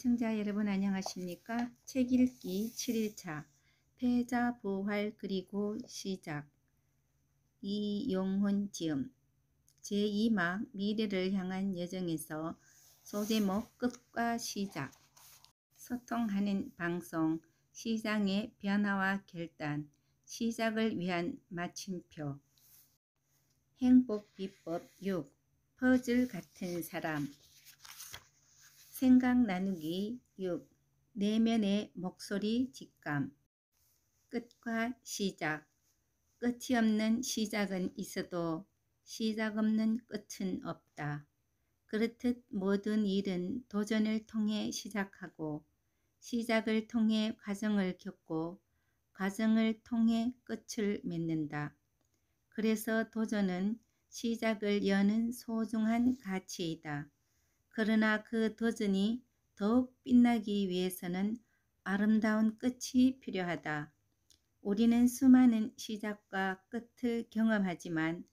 시청자 여러분 안녕하십니까? 책 읽기 7일차 패자 부활 그리고 시작 이용훈 지음 제2막 미래를 향한 여정에서 소제목 끝과 시작 소통하는 방송 시장의 변화와 결단 시작을 위한 마침표 행복 비법 6 퍼즐 같은 사람 생각 나누기 6. 내면의 목소리 직감. 끝과 시작. 끝이 없는 시작은 있어도 시작 없는 끝은 없다. 그렇듯 모든 일은 도전을 통해 시작하고 시작을 통해 과정을 겪고 과정을 통해 끝을 맺는다. 그래서 도전은 시작을 여는 소중한 가치이다. 그러나 그 도전이 더욱 빛나기 위해서는 아름다운 끝이 필요하다. 우리는 수많은 시작과 끝을 경험하지만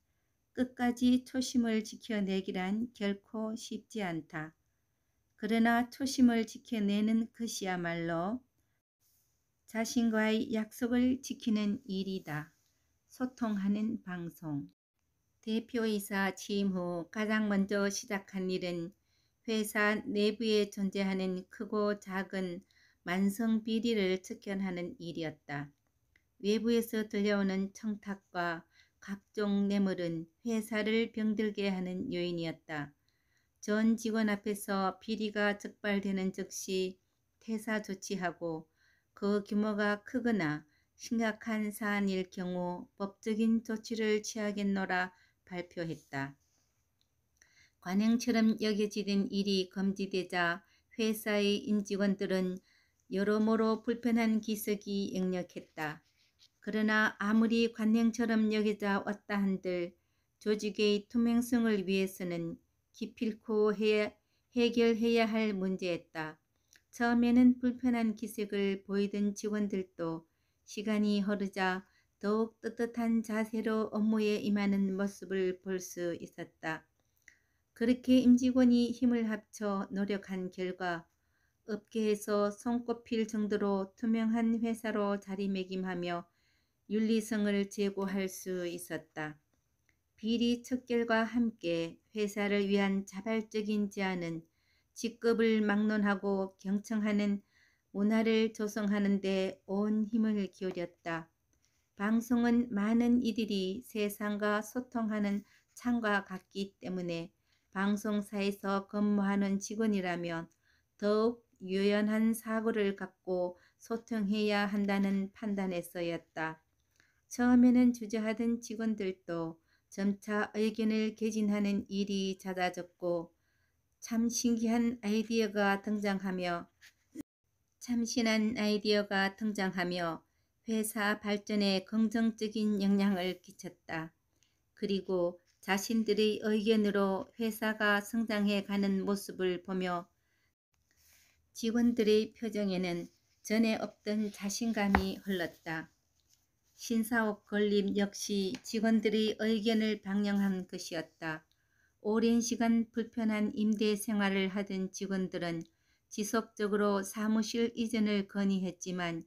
끝까지 초심을 지켜내기란 결코 쉽지 않다. 그러나 초심을 지켜내는 것이야말로 자신과의 약속을 지키는 일이다. 소통하는 방송 대표이사 취임 후 가장 먼저 시작한 일은 회사 내부에 존재하는 크고 작은 만성 비리를 측견하는 일이었다. 외부에서 들려오는 청탁과 각종 뇌물은 회사를 병들게 하는 요인이었다. 전 직원 앞에서 비리가 적발되는 즉시 퇴사 조치하고 그 규모가 크거나 심각한 사안일 경우 법적인 조치를 취하겠노라 발표했다. 관행처럼 여겨지던 일이 검지되자 회사의 임직원들은 여러모로 불편한 기색이 역력했다. 그러나 아무리 관행처럼 여겨져 왔다 한들 조직의 투명성을 위해서는 기필코 해, 해결해야 할 문제였다. 처음에는 불편한 기색을 보이던 직원들도 시간이 흐르자 더욱 떳떳한 자세로 업무에 임하는 모습을 볼 수 있었다. 그렇게 임직원이 힘을 합쳐 노력한 결과 업계에서 손꼽힐 정도로 투명한 회사로 자리매김하며 윤리성을 제고할 수 있었다. 비리 척결과 함께 회사를 위한 자발적인 제안은 직급을 막론하고 경청하는 문화를 조성하는 데 온 힘을 기울였다. 방송은 많은 이들이 세상과 소통하는 창과 같기 때문에 방송사에서 근무하는 직원이라면 더욱 유연한 사고를 갖고 소통해야 한다는 판단에서였다. 처음에는 주저하던 직원들도 점차 의견을 개진하는 일이 잦아졌고 참 신기한 아이디어가 등장하며 참신한 아이디어가 등장하며 회사 발전에 긍정적인 영향을 끼쳤다. 그리고 자신들의 의견으로 회사가 성장해 가는 모습을 보며 직원들의 표정에는 전에 없던 자신감이 흘렀다. 신사옥 건립 역시 직원들의 의견을 반영한 것이었다. 오랜 시간 불편한 임대 생활을 하던 직원들은 지속적으로 사무실 이전을 건의했지만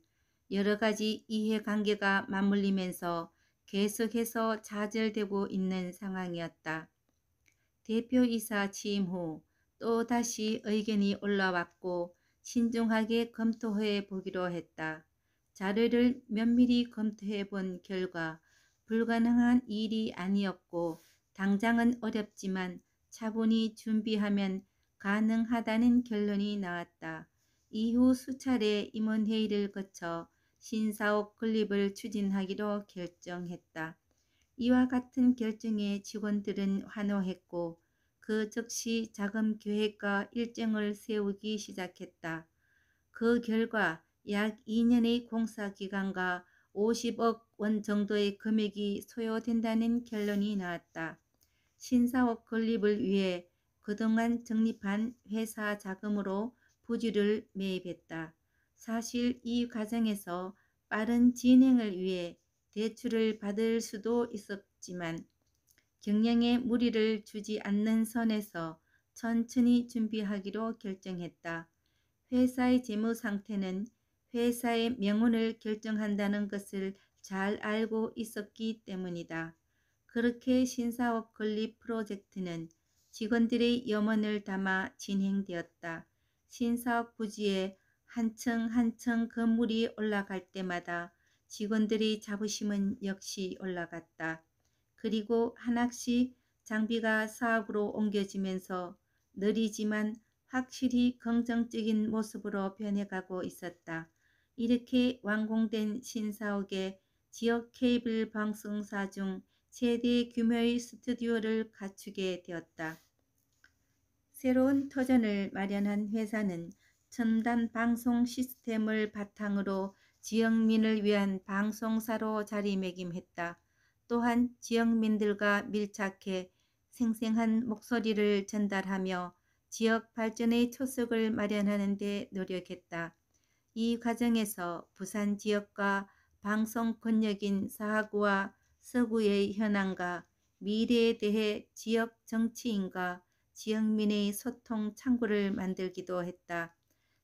여러 가지 이해관계가 맞물리면서 계속해서 좌절되고 있는 상황이었다. 대표이사 취임 후 또다시 의견이 올라왔고 신중하게 검토해 보기로 했다. 자료를 면밀히 검토해 본 결과 불가능한 일이 아니었고 당장은 어렵지만 차분히 준비하면 가능하다는 결론이 나왔다. 이후 수차례 임원회의를 거쳐 신사옥 건립을 추진하기로 결정했다. 이와 같은 결정에 직원들은 환호했고 그 즉시 자금 계획과 일정을 세우기 시작했다. 그 결과 약 2년의 공사 기간과 50억 원 정도의 금액이 소요된다는 결론이 나왔다. 신사업 건립을 위해 그동안 적립한 회사 자금으로 부지를 매입했다. 사실 이 과정에서 빠른 진행을 위해 대출을 받을 수도 있었지만 경영에 무리를 주지 않는 선에서 천천히 준비하기로 결정했다. 회사의 재무 상태는 회사의 명운을 결정한다는 것을 잘 알고 있었기 때문이다. 그렇게 신사업 건립 프로젝트는 직원들의 염원을 담아 진행되었다. 신사업 부지에 한층 한층 건물이 그 올라갈 때마다 직원들의 자부심은 역시 올라갔다. 그리고 한학씩 장비가 사업으로 옮겨지면서 느리지만 확실히 긍정적인 모습으로 변해가고 있었다. 이렇게 완공된 신사옥의 지역 케이블 방송사 중 최대 규모의 스튜디오를 갖추게 되었다. 새로운 터전을 마련한 회사는 첨단 방송 시스템을 바탕으로 지역민을 위한 방송사로 자리매김했다. 또한 지역민들과 밀착해 생생한 목소리를 전달하며 지역 발전의 초석을 마련하는 데 노력했다. 이 과정에서 부산 지역과 방송 권력인 사하구와 서구의 현안과 미래에 대해 지역 정치인과 지역민의 소통 창구를 만들기도 했다.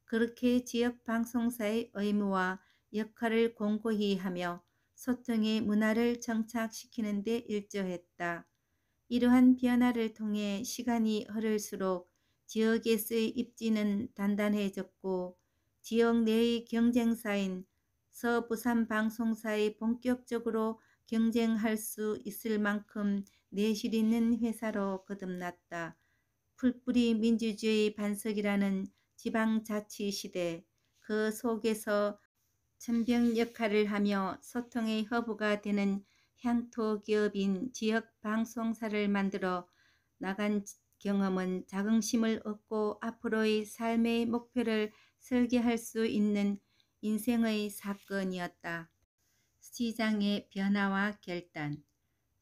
그렇게 지역 방송사의 의무와 역할을 공고히 하며 소통의 문화를 정착시키는 데 일조했다. 이러한 변화를 통해 시간이 흐를수록 지역에서의 입지는 단단해졌고 지역 내의 경쟁사인 서부산 방송사에 본격적으로 경쟁할 수 있을 만큼 내실 있는 회사로 거듭났다. 풀뿌리 민주주의 반석이라는 지방자치시대 그 속에서 전병 역할을 하며 소통의 허브가 되는 향토 기업인 지역 방송사를 만들어 나간 경험은 자긍심을 얻고 앞으로의 삶의 목표를 설계할 수 있는 인생의 사건이었다. 시장의 변화와 결단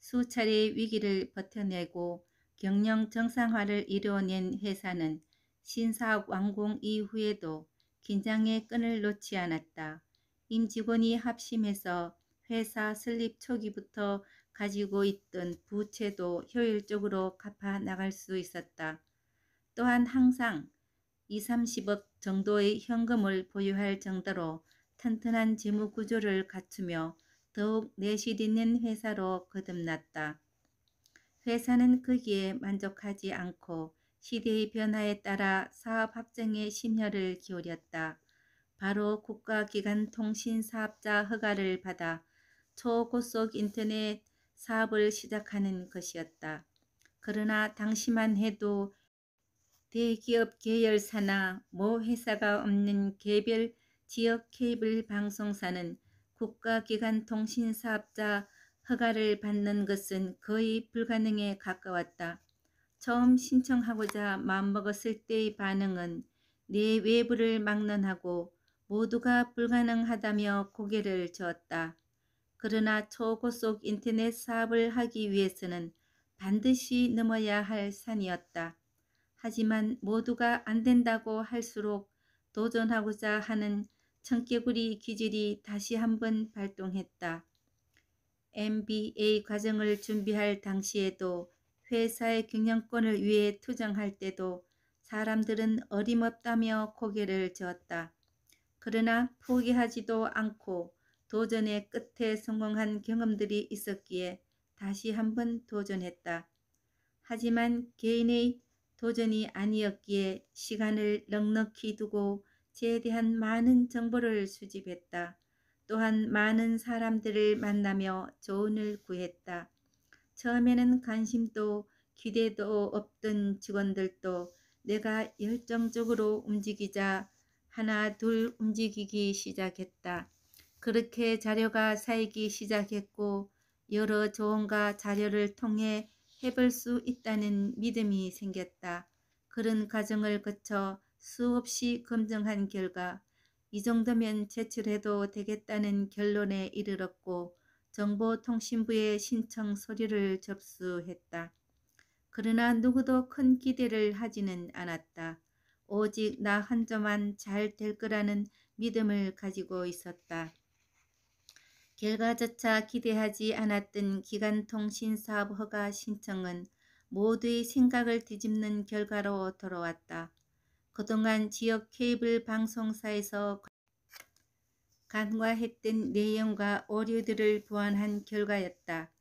수차례 위기를 버텨내고 경영 정상화를 이루어낸 회사는 신사 업 완공 이후에도 긴장의 끈을 놓지 않았다. 임직원이 합심해서 회사 설립 초기부터 가지고 있던 부채도 효율적으로 갚아 나갈 수 있었다. 또한 항상 20, 30억 정도의 현금을 보유할 정도로 튼튼한 재무 구조를 갖추며 더욱 내실 있는 회사로 거듭났다. 회사는 거기에 만족하지 않고 시대의 변화에 따라 사업 확장에 심혈을 기울였다. 바로 국가기관 통신사업자 허가를 받아 초고속 인터넷 사업을 시작하는 것이었다. 그러나 당시만 해도 대기업 계열사나 모 회사가 없는 개별 지역 케이블 방송사는 국가기관 통신사업자 허가를 받는 것은 거의 불가능에 가까웠다. 처음 신청하고자 마음먹었을 때의 반응은 내 외부를 막론하고 모두가 불가능하다며 고개를 저었다. 그러나 초고속 인터넷 사업을 하기 위해서는 반드시 넘어야 할 산이었다. 하지만 모두가 안 된다고 할수록 도전하고자 하는 청개구리 기질이 다시 한번 발동했다. MBA 과정을 준비할 당시에도 회사의 경영권을 위해 투쟁할 때도 사람들은 어림없다며 고개를 저었다. 그러나 포기하지도 않고 도전의 끝에 성공한 경험들이 있었기에 다시 한번 도전했다. 하지만 개인의 도전이 아니었기에 시간을 넉넉히 두고 제 대한 많은 정보를 수집했다. 또한 많은 사람들을 만나며 조언을 구했다. 처음에는 관심도 기대도 없던 직원들도 내가 열정적으로 움직이자 하나 둘 움직이기 시작했다. 그렇게 자료가 쌓이기 시작했고 여러 조언과 자료를 통해 해볼 수 있다는 믿음이 생겼다. 그런 과정을 거쳐 수없이 검증한 결과 이 정도면 제출해도 되겠다는 결론에 이르렀고 정보통신부의 신청 서류를 접수했다. 그러나 누구도 큰 기대를 하지는 않았다. 오직 나 한점만 잘 될 거라는 믿음을 가지고 있었다. 결과조차 기대하지 않았던 기간통신사업 허가 신청은 모두의 생각을 뒤집는 결과로 돌아왔다. 그동안 지역 케이블 방송사에서 간과했던 내용과 오류들을 보완한 결과였다.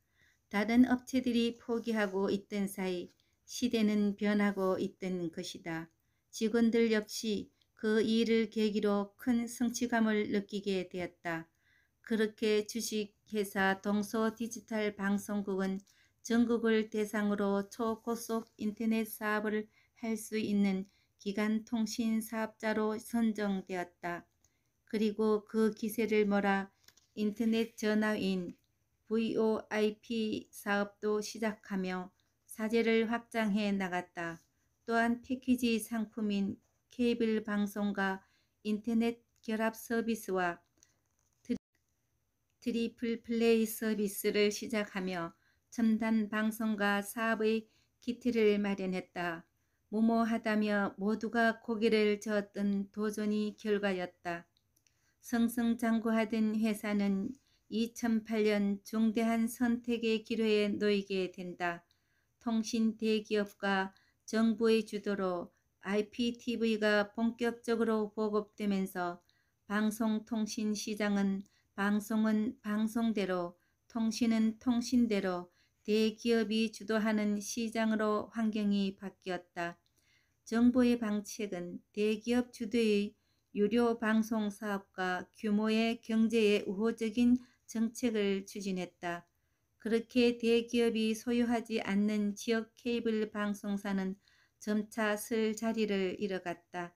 다른 업체들이 포기하고 있던 사이 시대는 변하고 있던 것이다. 직원들 역시 그 일을 계기로 큰 성취감을 느끼게 되었다. 그렇게 주식회사 동서 디지털 방송국은 전국을 대상으로 초고속 인터넷 사업을 할 수 있는 기간 통신 사업자로 선정되었다. 그리고 그 기세를 몰아 인터넷 전화인 VOIP 사업도 시작하며 사제를 확장해 나갔다. 또한 패키지 상품인 케이블 방송과 인터넷 결합 서비스와 트리플 플레이 서비스를 시작하며 첨단 방송과 사업의 기틀을 마련했다. 무모하다며 모두가 고개를 저었던 도전이 결과였다. 성승장구하던 회사는 2008년 중대한 선택의 기로에 놓이게 된다. 통신 대기업과 정부의 주도로 IPTV가 본격적으로 보급되면서 방송통신 시장은 방송은 방송대로 통신은 통신대로 대기업이 주도하는 시장으로 환경이 바뀌었다. 정부의 방책은 대기업 주도의 유료 방송 사업과 규모의 경제에 우호적인 정책을 추진했다. 그렇게 대기업이 소유하지 않는 지역 케이블 방송사는 점차 슬 자리를 잃어갔다.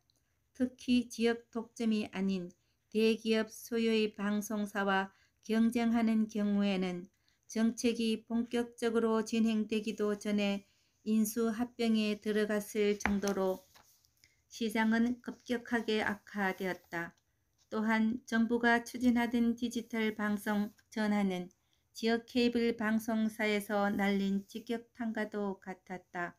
특히 지역 독점이 아닌 대기업 소유의 방송사와 경쟁하는 경우에는 정책이 본격적으로 진행되기도 전에 인수합병에 들어갔을 정도로 시장은 급격하게 악화되었다. 또한 정부가 추진하던 디지털 방송 전환은 지역 케이블 방송사에서 날린 직격탄과도 같았다.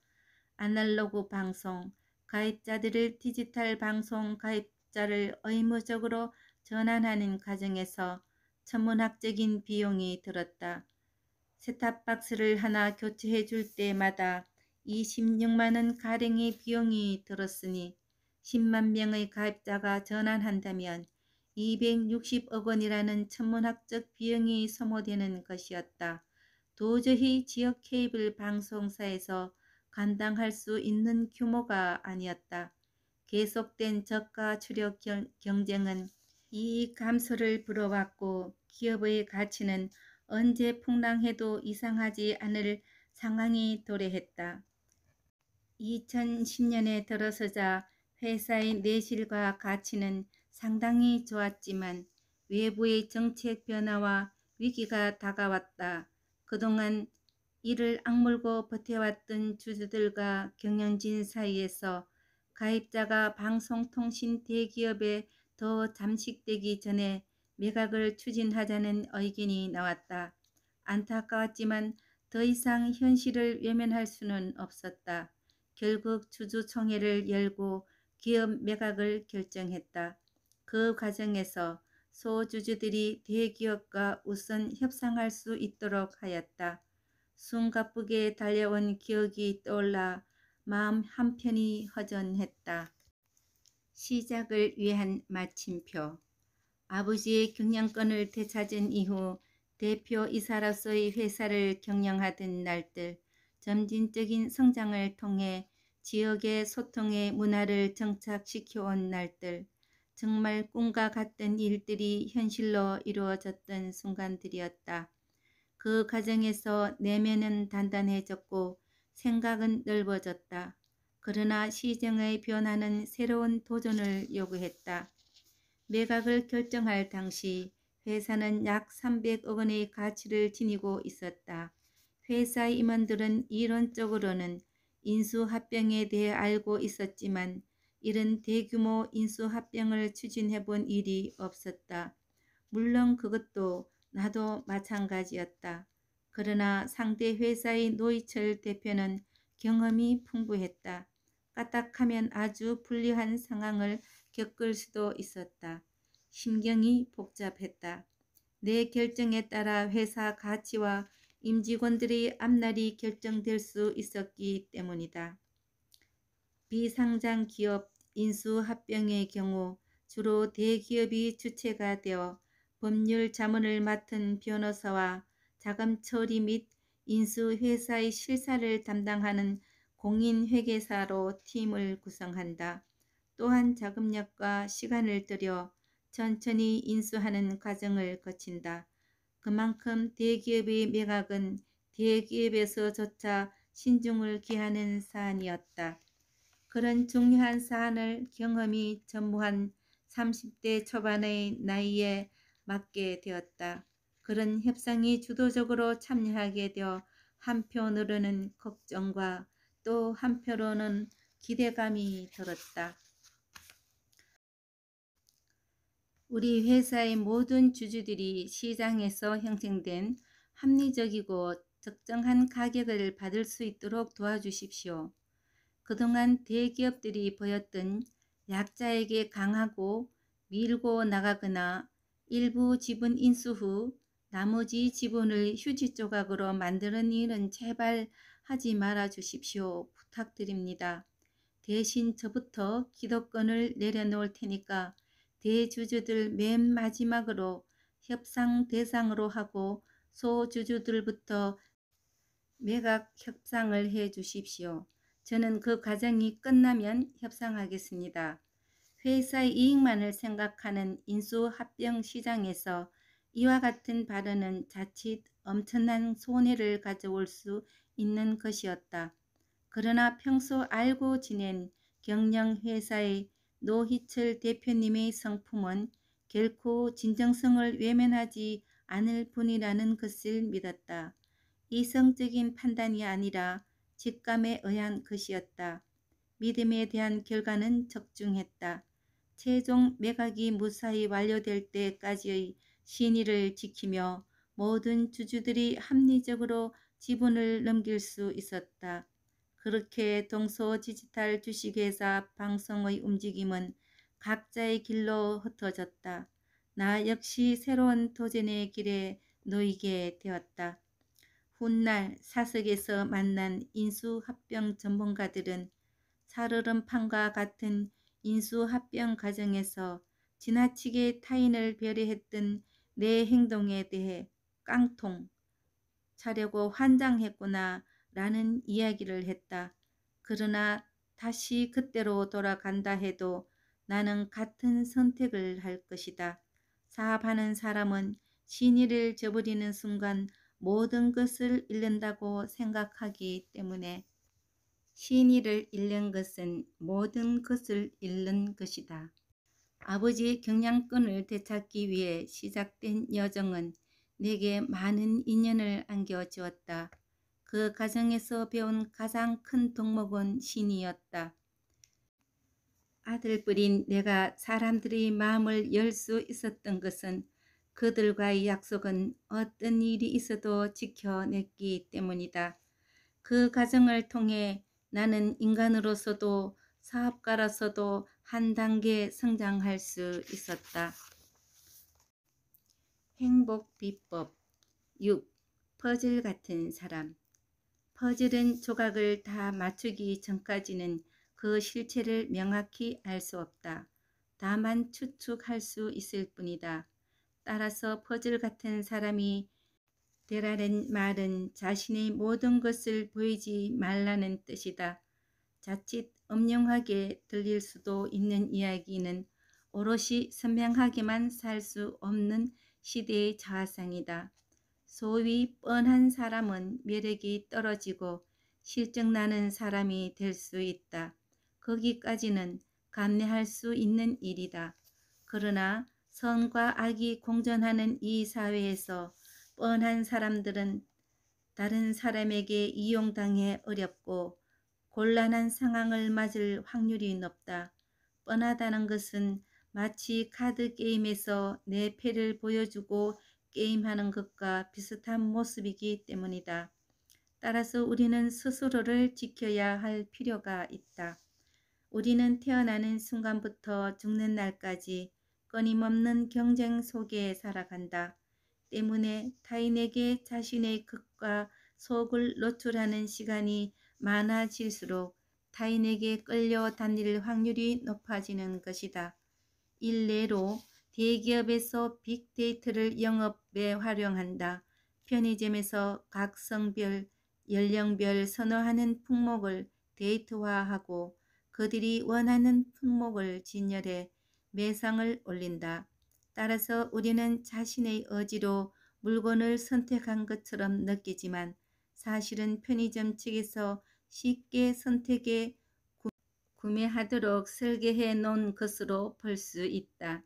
아날로그 방송, 가입자들을 디지털 방송 가입자를 의무적으로 전환하는 과정에서 천문학적인 비용이 들었다. 세탑박스를 하나 교체해 줄 때마다 이 16만원 가량의 비용이 들었으니 10만 명의 가입자가 전환한다면 260억 원이라는 천문학적 비용이 소모되는 것이었다. 도저히 지역 케이블 방송사에서 감당할 수 있는 규모가 아니었다. 계속된 저가 출력 경쟁은 이익 감소를 불어왔고 기업의 가치는 언제 폭랑해도 이상하지 않을 상황이 도래했다. 2010년에 들어서자 회사의 내실과 가치는 상당히 좋았지만 외부의 정책 변화와 위기가 다가왔다. 그동안 이를 악물고 버텨왔던 주주들과 경영진 사이에서 가입자가 방송통신 대기업에 더 잠식되기 전에 매각을 추진하자는 의견이 나왔다. 안타까웠지만 더 이상 현실을 외면할 수는 없었다. 결국 주주총회를 열고 기업 매각을 결정했다. 그 과정에서 소주주들이 대기업과 우선 협상할 수 있도록 하였다. 숨가쁘게 달려온 기억이 떠올라 마음 한편이 허전했다. 시작을 위한 마침표 아버지의 경영권을 되찾은 이후 대표이사로서의 회사를 경영하던 날들 점진적인 성장을 통해 지역의 소통의 문화를 정착시켜온 날들, 정말 꿈과 같은 일들이 현실로 이루어졌던 순간들이었다. 그 과정에서 내면은 단단해졌고 생각은 넓어졌다. 그러나 시정의 변화는 새로운 도전을 요구했다. 매각을 결정할 당시 회사는 약 300억 원의 가치를 지니고 있었다. 회사 임원들은 이론적으로는 인수합병에 대해 알고 있었지만 이런 대규모 인수합병을 추진해 본 일이 없었다. 물론 그것도 나도 마찬가지였다. 그러나 상대 회사의 노이철 대표는 경험이 풍부했다. 까딱하면 아주 불리한 상황을 겪을 수도 있었다. 심경이 복잡했다. 내 결정에 따라 회사 가치와 임직원들의 앞날이 결정될 수 있었기 때문이다. 비상장 기업 인수 합병의 경우 주로 대기업이 주체가 되어 법률 자문을 맡은 변호사와 자금 처리 및 인수회사의 실사를 담당하는 공인회계사로 팀을 구성한다. 또한 자금력과 시간을 들여 천천히 인수하는 과정을 거친다. 그만큼 대기업의 매각은 대기업에서조차 신중을 기하는 사안이었다. 그런 중요한 사안을 경험이 전무한 30대 초반의 나이에 맡게 되었다. 그런 협상이 주도적으로 참여하게 되어 한편으로는 걱정과 또 한편으로는 기대감이 들었다. 우리 회사의 모든 주주들이 시장에서 형성된 합리적이고 적정한 가격을 받을 수 있도록 도와주십시오. 그동안 대기업들이 보였던 약자에게 강하고 밀고 나가거나 일부 지분 인수 후 나머지 지분을 휴지 조각으로 만드는 일은 제발 하지 말아 주십시오. 부탁드립니다. 대신 저부터 기도권을 내려놓을 테니까 대주주들 맨 마지막으로 협상 대상으로 하고 소주주들부터 매각 협상을 해 주십시오. 저는 그 과정이 끝나면 협상하겠습니다. 회사의 이익만을 생각하는 인수합병 시장에서 이와 같은 발언은 자칫 엄청난 손해를 가져올 수 있는 것이었다. 그러나 평소 알고 지낸 경영회사의 노희철 대표님의 성품은 결코 진정성을 외면하지 않을 분이라는 것을 믿었다. 이성적인 판단이 아니라 직감에 의한 것이었다. 믿음에 대한 결과는 적중했다. 최종 매각이 무사히 완료될 때까지의 신의를 지키며 모든 주주들이 합리적으로 지분을 넘길 수 있었다. 그렇게 동서 디지털 주식회사 방송의 움직임은 각자의 길로 흩어졌다. 나 역시 새로운 도전의 길에 놓이게 되었다. 훗날 사석에서 만난 인수합병 전문가들은 사르름판과 같은 인수합병 과정에서 지나치게 타인을 배려했던 내 행동에 대해 깡통 차려고 환장했구나 라는 이야기를 했다. 그러나 다시 그때로 돌아간다 해도 나는 같은 선택을 할 것이다. 사업하는 사람은 신의를 저버리는 순간 모든 것을 잃는다고 생각하기 때문에 신의를 잃는 것은 모든 것을 잃는 것이다. 아버지의 경량권을 되찾기 위해 시작된 여정은 내게 많은 인연을 안겨주었다. 그 가정에서 배운 가장 큰 덕목은 신이었다. 아들뿐인 내가 사람들의 마음을 열 수 있었던 것은 그들과의 약속은 어떤 일이 있어도 지켜냈기 때문이다. 그가정을 통해 나는 인간으로서도 사업가로서도 한 단계 성장할 수 있었다. 행복 비법 6. 퍼즐 같은 사람 퍼즐은 조각을 다 맞추기 전까지는 그 실체를 명확히 알 수 없다. 다만 추측할 수 있을 뿐이다. 따라서 퍼즐 같은 사람이 되라는 말은 자신의 모든 것을 보이지 말라는 뜻이다. 자칫 엄령하게 들릴 수도 있는 이야기는 오롯이 선명하게만 살 수 없는 시대의 자아상이다. 소위 뻔한 사람은 매력이 떨어지고 실증나는 사람이 될 수 있다. 거기까지는 감내할 수 있는 일이다. 그러나 선과 악이 공존하는 이 사회에서 뻔한 사람들은 다른 사람에게 이용당해 어렵고 곤란한 상황을 맞을 확률이 높다. 뻔하다는 것은 마치 카드 게임에서 내 패를 보여주고 게임하는 것과 비슷한 모습이기 때문이다. 따라서 우리는 스스로를 지켜야 할 필요가 있다. 우리는 태어나는 순간부터 죽는 날까지 끊임없는 경쟁 속에 살아간다. 때문에 타인에게 자신의 극과 속을 노출하는 시간이 많아질수록 타인에게 끌려 다닐 확률이 높아지는 것이다. 일례로 대기업에서 빅데이터를 영업에 활용한다. 편의점에서 각 성별, 연령별 선호하는 품목을 데이트화하고 그들이 원하는 품목을 진열해 매상을 올린다. 따라서 우리는 자신의 의지로 물건을 선택한 것처럼 느끼지만 사실은 편의점 측에서 쉽게 선택해 구매하도록 설계해 놓은 것으로 볼 수 있다.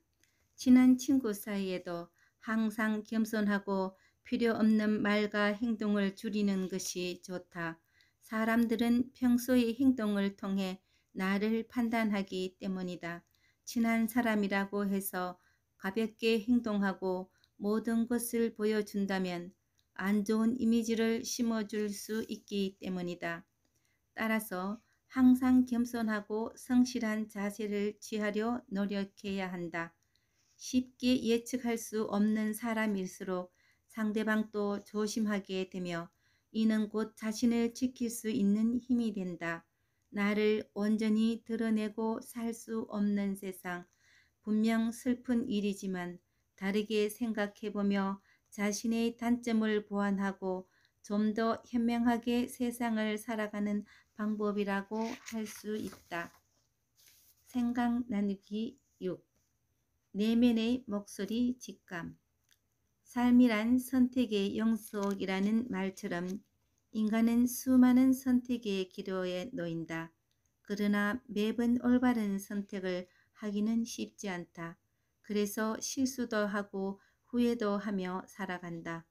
친한 친구 사이에도 항상 겸손하고 필요 없는 말과 행동을 줄이는 것이 좋다. 사람들은 평소의 행동을 통해 나를 판단하기 때문이다. 친한 사람이라고 해서 가볍게 행동하고 모든 것을 보여준다면 안 좋은 이미지를 심어줄 수 있기 때문이다. 따라서 항상 겸손하고 성실한 자세를 취하려 노력해야 한다. 쉽게 예측할 수 없는 사람일수록 상대방 도 조심하게 되며 이는 곧 자신을 지킬 수 있는 힘이 된다. 나를 온전히 드러내고 살 수 없는 세상. 분명 슬픈 일이지만 다르게 생각해보며 자신의 단점을 보완하고 좀 더 현명하게 세상을 살아가는 방법이라고 할 수 있다. 생각 나누기 6 내면의 목소리 직감 삶이란 선택의 영속이라는 말처럼 인간은 수많은 선택의 기로에 놓인다. 그러나 매번 올바른 선택을 하기는 쉽지 않다. 그래서 실수도 하고 후회도 하며 살아간다.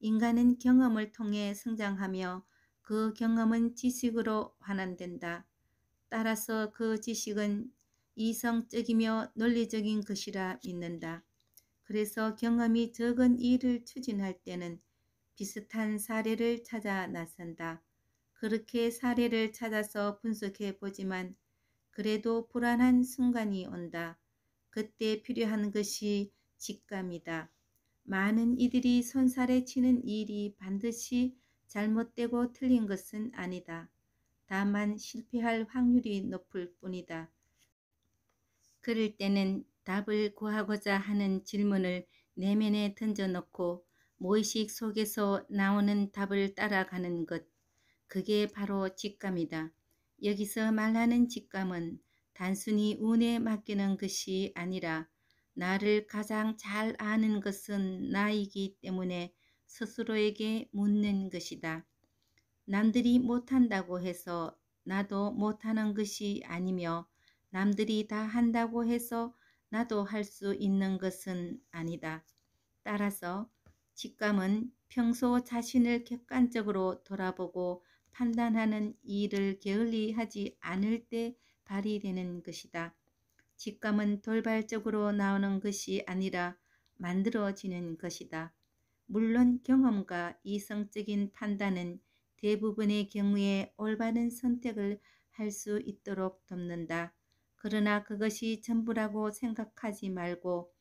인간은 경험을 통해 성장하며 그 경험은 지식으로 환원된다. 따라서 그 지식은 이성적이며 논리적인 것이라 믿는다. 그래서 경험이 적은 일을 추진할 때는 비슷한 사례를 찾아 나선다. 그렇게 사례를 찾아서 분석해 보지만 그래도 불안한 순간이 온다. 그때 필요한 것이 직감이다. 많은 이들이 손살에 치는 일이 반드시 잘못되고 틀린 것은 아니다. 다만 실패할 확률이 높을 뿐이다. 그럴 때는 답을 구하고자 하는 질문을 내면에 던져놓고 모의식 속에서 나오는 답을 따라가는 것. 그게 바로 직감이다. 여기서 말하는 직감은 단순히 운에 맡기는 것이 아니라 나를 가장 잘 아는 것은 나이기 때문에 스스로에게 묻는 것이다. 남들이 못한다고 해서 나도 못하는 것이 아니며 남들이 다 한다고 해서 나도 할 수 있는 것은 아니다. 따라서 직감은 평소 자신을 객관적으로 돌아보고 판단하는 일을 게을리 하지 않을 때 발휘되는 것이다. 직감은 돌발적으로 나오는 것이 아니라 만들어지는 것이다. 물론 경험과 이성적인 판단은 대부분의 경우에 올바른 선택을 할 수 있도록 돕는다. 그러나 그것이 전부라고 생각하지 말고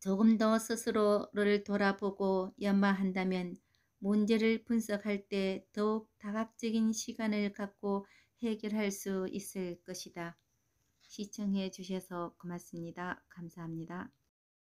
조금 더 스스로를 돌아보고 연마한다면 문제를 분석할 때 더욱 다각적인 시간을 갖고 해결할 수 있을 것이다. 시청해 주셔서 고맙습니다. 감사합니다.